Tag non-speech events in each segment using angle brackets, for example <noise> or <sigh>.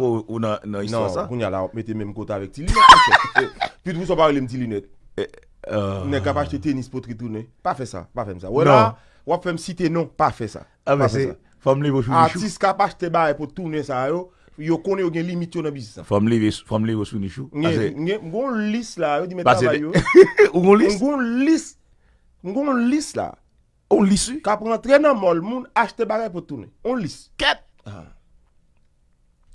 ou, ou nan, nan histoire ça? Non, koun ya la, mette même côté avec ti lunettes. Hein, eh, puis tout ça parle de ti lunettes. Eh, euh. On est capable de tennis pour tritourner. Pas fait ça, pas fait ça. Ou là, ou fait me citer non, pas fait ça. Ah, mais c'est. Femme libre sous Artiste capable de bail pour tourner ça yo. Yo connaît yo limite yo nan business. Hein. Femme libre, femme libre sous mais, Ngon liste là, yo dit mettre travail yo. <laughs> Ngon liste. Ngon liste. Ngon liste là. On liste. Cap rentrer dans mol moun acheter bail pour tourner. On liste. Quête.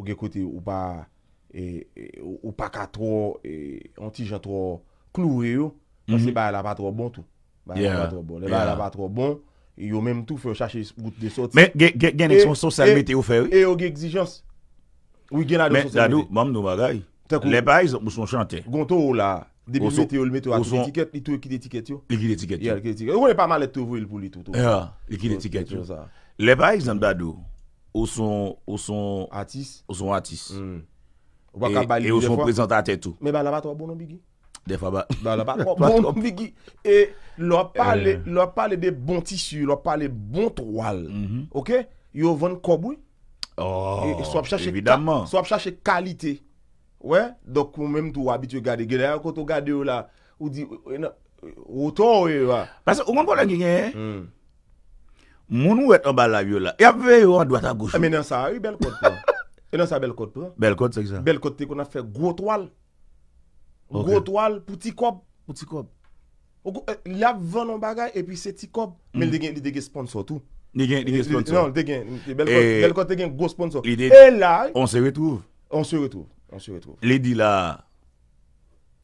Ou ge kote ou pa e, e, katro, e, an ti jatro klouvre yo, an se baye la batro bon tou. Baye la batro bon. Le baye la batro bon, yo menm tou fè ou chache gout de soti. Men gen eksponsosal meteo fè ou? E ou ge eksijans. Ou gen adososal meteo. Men dadou, mam nou bagay. Le baye mouson chante. Gonto ou la, debi meteo, le meteo atik etiket, itou ekid etiket yo. Ekid etiket yo. Ou gen e pa mal etou vwe l pou li toutou. Ya, ekid etiket yo. Le baye zan dadou, ou son, ou son artiste. Ou son artiste. Mm. Et, et ou son présentateur tout. Mais bah, là pas trop bon non bigi Des fois bah. bah là pas trop bon bigi Et leur parle, leur parler des bons tissus, leur parler bons toiles. Mm -hmm. OK Ils vendent cobouille. Oh, et, et soit chercher évidemment. Soit chercher qualité. Ouais, donc ou même tout habitué garder garder, quand on regarde là, ou dit autant ouais. Parce que au la là, Moun est en bas la vieux là. Il y a veillé en droite à gauche. Ah, mais non, ça a eu belle côte. <laughs> Et non, ça belle côte. Belle côte, c'est ça. Belle côté qu'on a fait gros toile. Gros toile, petit cop. Petit cop. Euh, il a vendu en bagaille et puis c'est petit cop. Mais mm. il y a sponsor tout. Il y a des Non, il belle a belle côte, il y a gros sponsor. Et là. On se retrouve. On se retrouve. On se retrouve. Lady là.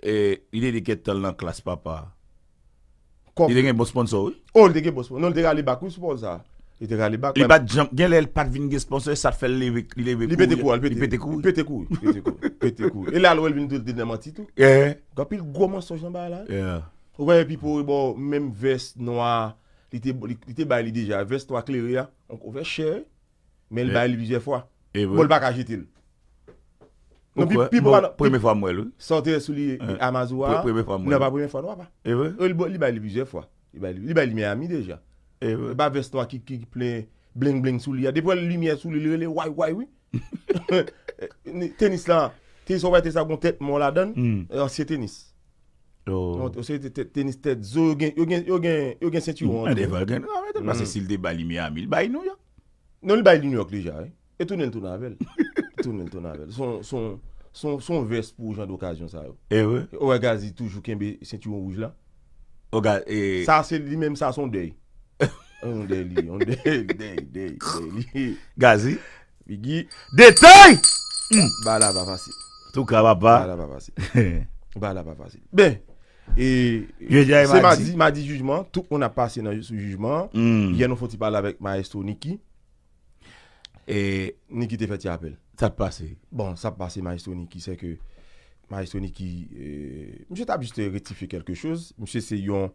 Il est a des classe papa. Kom. Il gen bon sponsor oui? Oh, il gen bon sponsor. Non, il gen li bakou sponsor. Il gen li bakou. Li bat gen lè pat sponsor, sa fè li pète kou, pète kou. kou, pète kou, kou. E il vin tout. Eh. Yeah. Gapil gwo mensonj nan ba la. pi pou bon, mèm vest noa, li te bay li deja, ya, chè, men l bay li fwa. Bol Mwen pou mwen fwa mwen loun. Sante sou li Amazoua, mwen ap ap pou mwen fwa mwen loun. Ewe. Li bay li vizye fwa. Li bay li Miami deja. Ewe. Ba vestwa ki ple bleng bleng sou li. Depo wè li lumiè sou li lè lè wè wè wè wè. Tenis la, tenis wè tenis la kon tet mwen la den, anseye tenis. O. Oseye tet tenis tet zo gen, yo gen, yo gen Saint-Huant. A deva gen. A mwen ten mwen se sil de bay li Miami, li bay nou ya. Non, li bay li New York deja e. E tounen tounavel. Son veste pou oujwa d'okasyon sa. Ewe. Ouwe gazi toujou kenbe sentyon ouj la. Ou gazi. Sa se li menm sa son eh oh, oh, dey. <laughs> <laughs> On dey li. On dey. Dey. Dey. Dey. Gazi. Migi. Detey! Ba la ba basi. Tou ka ba ba. Ba la ba basi. Ba la ba basi. Ben. Je jaye ma di. Se ma di jujman. Tou on apasye nan su jujman. Yen nou foti pala vek ma esto niki. E, niki te feti apel. Sa te pase. Bon, sa te pase maestro niki. Se ke maestro niki, e, mwen se tabi jte retife kek kechose. Mwen se se yon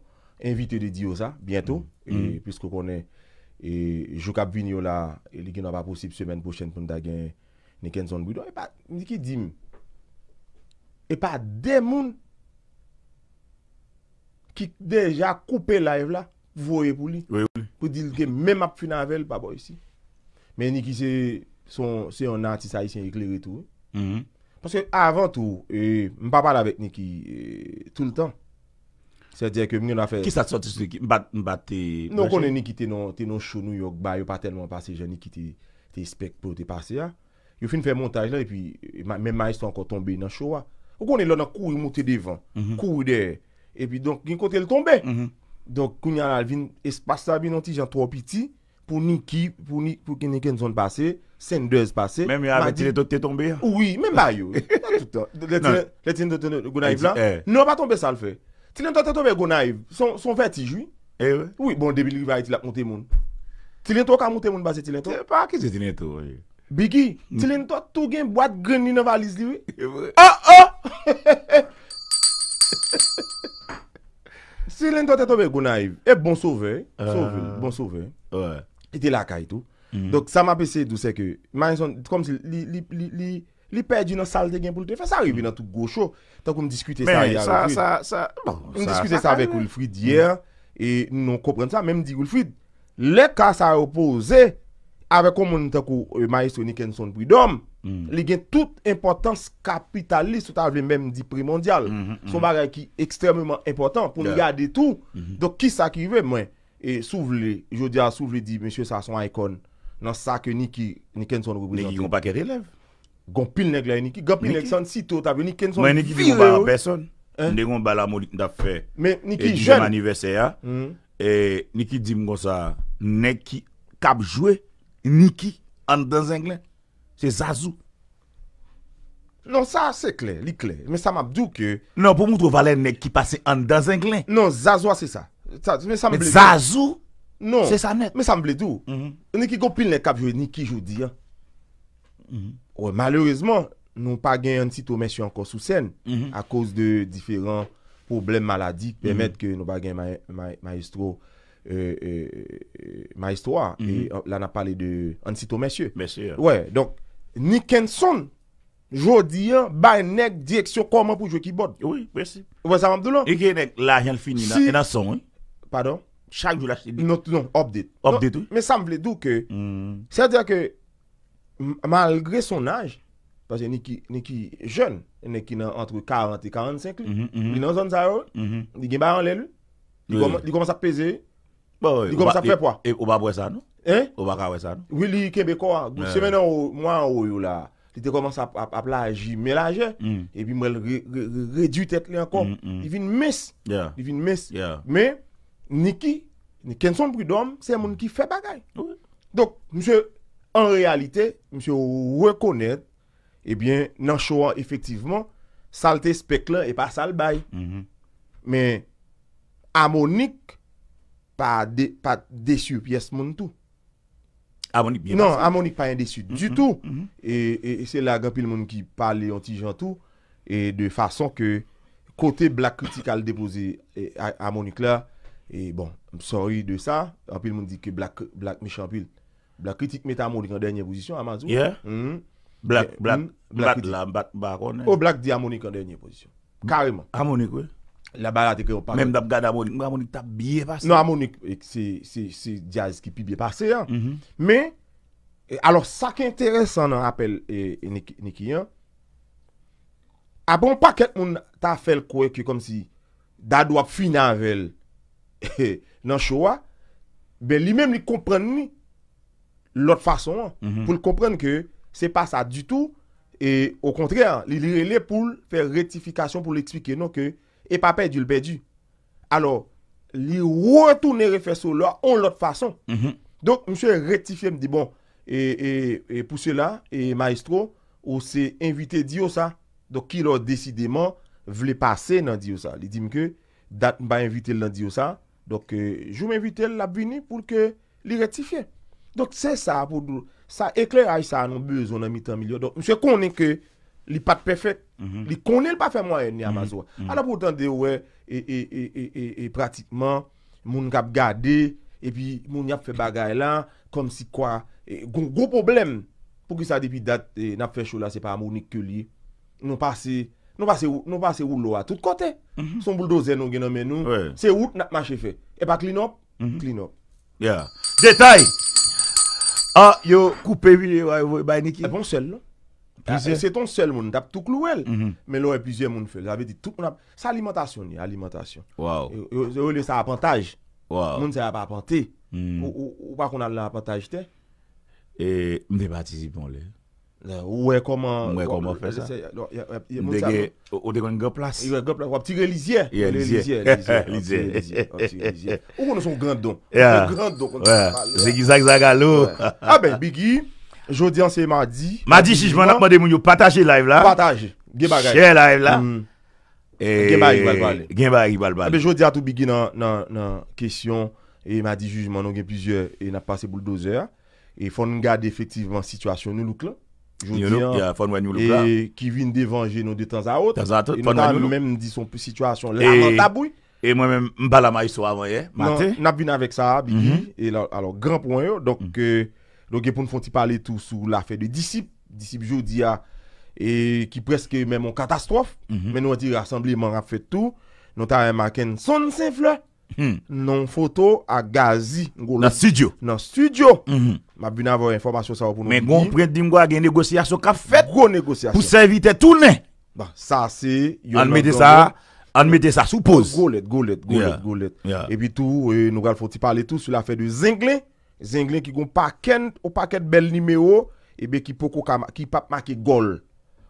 invite de diyo sa, bientou. Mm. E, mm. pwiske konen, e, jou kap vini yo la, e li genwa pa posib semen pochen pwant agen neken son lbou. E pa, niki di mwen, e pa demoun ki deja koupe la ev la, pou vouye pou li, pou di lge men map finanvel pa bo yisi. Men Niki se yon anti-sahisyen ekleri tou. Ponske avan tou, mpa pala vek Niki toutan. Se diye ke mnen a fe... Ki sa te sorti sou Niki? Mba te... Non konen Niki te non show New York bar, yon pa telman pase, jen Niki te spek pou te pase ya. Yon fin fe montaj la, epi men ma yon stwa ankon tombe yon show ya. Konen lona kou yon mote devan, kou yon der. Epi donk yon kontel tombe. Donk konen alvin espasa bi nanti jan 3 piti. pour Niki, pour ni, pour Kenson passer, Sanders passé. Même avec les autres tombé. Oui, même pas yo. <laughs> Les Tinder de Gonaïve là. Eh. Non, pas tombé ça le fait. Tinder de tombé Gonaïve, son son vertige oui. Eh oui. Oui, bon début il va être là monter monde. a monté monter monde bah, c'est Tilento. Pas qui c'est Tilento. Biggie, Tilento tout gain boîte greni dans valise lui. <laughs> Eh ah ah. Tilento tête tombé Gonaïve. Et bon sauvé, euh. sauveur, bon sauveur. Ouais. E te laka itou. Mhm. Dok sa m apese dousè ke, ma yon son, iti kom si, li, li, li, li pej di nan salte gen pou lute. Fè, sa arrive nan tout gosho. Tan kon m diskute sa. Mè, bon, sa, sa, sa, m diskute sa avèk Wulfrid yè, e nou kon prenne sa, mè m di Wulfrid, le ka sa repose, avè kon moun tan kon, euh, ma yon son, ni ken son pridom, mhm. li gen mhm, tout importans kapitalist, wè ta avè mèm di primondial. Son bagay ki ekstremèman important, pou m yade tout. Dok ki sa ki yve mwen? E souvle, yo di a souvle di, Monsieur Sassouan Ekon, nan sa ke niki, niki yon pa kerelev. Gon pil negle a niki, gon pil negle san sito, tabe niki yon pa kerelev. Mwen niki di mou ba la person, niki mou ba la molit da fe, e di jem anivesya, hmm. e niki di mou kon sa, niki kabjwe, niki, an dan zenglen, se zazu. Non sa se kler, li kler, me sa mabdou ke, nan pou mou to vale niki pase an dan zenglen. Non, zazu a se sa. Ça, mais ça Non. C'est ça net. Mais ça me plaît tout. Mhm. Ni qui compile les cap ni qui joue dire. Hein. Mhm. malheureusement, nous pas gagné un petit monsieur encore sous scène mhm. à cause de différents problèmes maladie qui permettent que nous pas gagné maestro euh, euh, euh maestro et euh, là on a parlé de petit Monsieur. Monsieur. Ouais, donc Nickenson jodi an hein, bay une direction comment pour jouer keyboard. Oui, merci. Ouais, ça m'a dit là. Et que l'argent fini là, et dans son. Hein. Pardon Chaque jour, l'acheter. Non, non, update. Update, oui. Mais ça me veut dire que. Hmm. C'est-à-dire que, malgré son âge, parce que Niki est jeune, il est entre 40 et 45, il est dans zone ça, mhm. il est en l'air, il commence à peser, bah il commence bah, à faire poids. Et on va de ça, non Hein On va boire ça, non Oui, il est québécois. Une semaine, moi, où là il commence à, à, à mélanger, mm. et puis il réduit tête encore. Hmm, hmm. Il vient mince. Yeah. Il vient mince. Mais ni ki, ni ken son pridom, se moun ki fe bagay. Donk, msè, an realite, msè wè konèd, ebyen, nan chouan efektiveman, salte spek la, e pa salbay. Men, mm-hmm. amonik, pa desu pi es moun tou. Amonik, bien. Non, amonik pa yon desu, du tout. E se la gampil moun ki pale anti jantou, e de fason ke kote blak kritikal depose eh, amonik la, E bon, msori de sa, anpil moun di ke blak mè chanpil, blak kritik mè ta amonik an denye pozisyon, amazou. Ye? Hmm. Blak, hmm, blak, blak di amonik an denye pozisyon. Karima. Amonik wè? La barat e kè yon parat. Mèm dab gade amonik. Mèm amonik ta biye pase. Non, amonik, se jazz ki pi biye pase. Mè, alor sa ki enteresan an apel, Nekiyan, abon pa ket moun ta fel kwe ki kom si dad wap finanvel, <laughs> nan chowa, be li menm li kompren ni lot fason, mhm. pou l kompren ke se pa sa du tou, e au kontre, li li li pou fer retifikasyon pou l ekspike, non ke e pa pe di l pe di. Alors, li wotou nere feso lor, on lot fason. Mhm. Donk, msye retifiye mdi, bon, e, e, e pou se la, e maestro, ou se invite diyo sa, donk ki lor desideman vle pase nan diyo sa. Li di mke, dat mba invite lan diyo sa, Doke, euh, jou m'invite l l ap vini pou ke li retifiye. Doke, se sa, pou dou, sa ekler ay sa anon bezon an mi tan milyon. Doke, mse konen ke li pat prefet, li konen l pa fe mwa en ni mhm. amazwa. Mhm. Ana pou tande we, e, e, e, e, e, e, pratikman, moun kap gade, e pi moun yap fe bagay lan, kon si kwa, e, goun goun problem pou ki sa depi dat, e, nap fe chou la se pa moun ik ke li, nou pase... Nou pa se wou lò a tout kote. Son boul dozen nou genomen nou. Se wou, nan ma chefe. E pa clean up, mhm. clean up. Ah, non? ah, ah, Detay! Mhm. A, yo, koupe vi, bay niki. E bon sel, lò. Se ton sel, moun. Tap tout klou el. Men lò, e plizye moun fel. Jave di tout moun ap. Sa alimentasyon ni, alimentasyon. Waou. Yo le sa apantaj. Waou. Moun se ap apantaj. Mhm. Ou pa kon al apantaj te. E mne patisi bon lè. Ou e koman... Ou e koman fè sa. Ou dekwen gen plas. Ou ap tigre lizye. Lizye. Ou konon son gand don. Ya. Gand don. Zegi zag zag alo. A be, Biggie, jodi an se madi. Madi si jman apade moun yo pataje live la. Pataje. Che live la. Mm. Gen bagi bal bal. Gen bagi bal bal. A ah, be, jodi an tou Biggie nan kesyon. E madi jjoujman nou gen pizye e na pase bouldozer. E fon nou gade efektivman situasyon nou luk la. Yon nou, ya fon wè nou lè plan. Ki vin devanje nou de tans non, mm-hmm. oh, mm-hmm. euh, ah, mm-hmm. a ot. Tans a ot, fon wè nou lè plan. Yon nou mèm di son situasyon lè. E mwen mèm mbala mè yiswa avan yè. Mwen mwen mbala mè yiswa avan yè. Nèbina vek sa abili. E lò, alò, gran pou wè yon. Donk, lò, gen pou nfonti pale tout sou la fè de disip. Disip joudi ya. E ki preske mèm an katastrof. Mè nou wè diri, asamblè mèm an fè tout. Nò tè mèm aken, son sen flè. Hmm. non photo à Gazi dans studio dans studio mm -hmm. m'a bien avoir information ça pour nous mais bon prête dit moi une négociation qu'a fait gros négociation pour servir tourner bah ça c'est on ça on ça sous pause goulet golette golette et puis tout euh, nous allons faut parler tout sur l'affaire de Zinglin Zinglin qui gon paquet au paquet bel numéro et bien qui peut qui pas marquer goal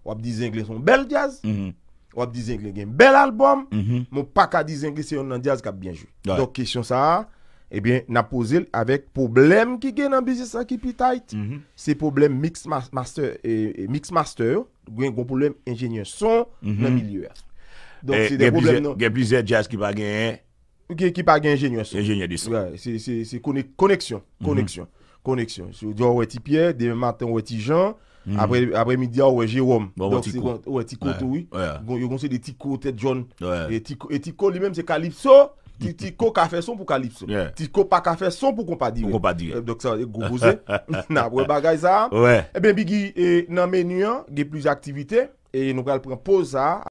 on dit Zinglin son bel jazz hmm. Wap dizengle gen bel albom, mhm. moun pa ka dizengle se yon nan jazz kap byenjou. Donk kesyon sa, ebyen, na pose l avèk problem ki gen nan bizis akipitayt. Mhm. Se problem mix e, e, master, gen kon problem enjènyen son mhm. nan miliwè. Eh, gen blize jazz ki pa gen enjènyen son. Enjènyen dispo. Se koneksyon, koneksyon. connexion. Je ouais Pierre, demain matin ouais Jean, mhm. après après midi ouais Jérôme. Bon, Donc c'est ouais Tico oui. Ils ont des Tico tête John et Tico et lui-même c'est Calypso. <laughs> Tico qui a fait son pour Calypso. Tico pas qui fait son pour pas dire. Euh, donc ça, vous <laughs> <laughs> N'a pas bagaille ça. Eh bien, Biggie, dans le menu, il y a plusieurs activités. Et nous allons prendre pause ça.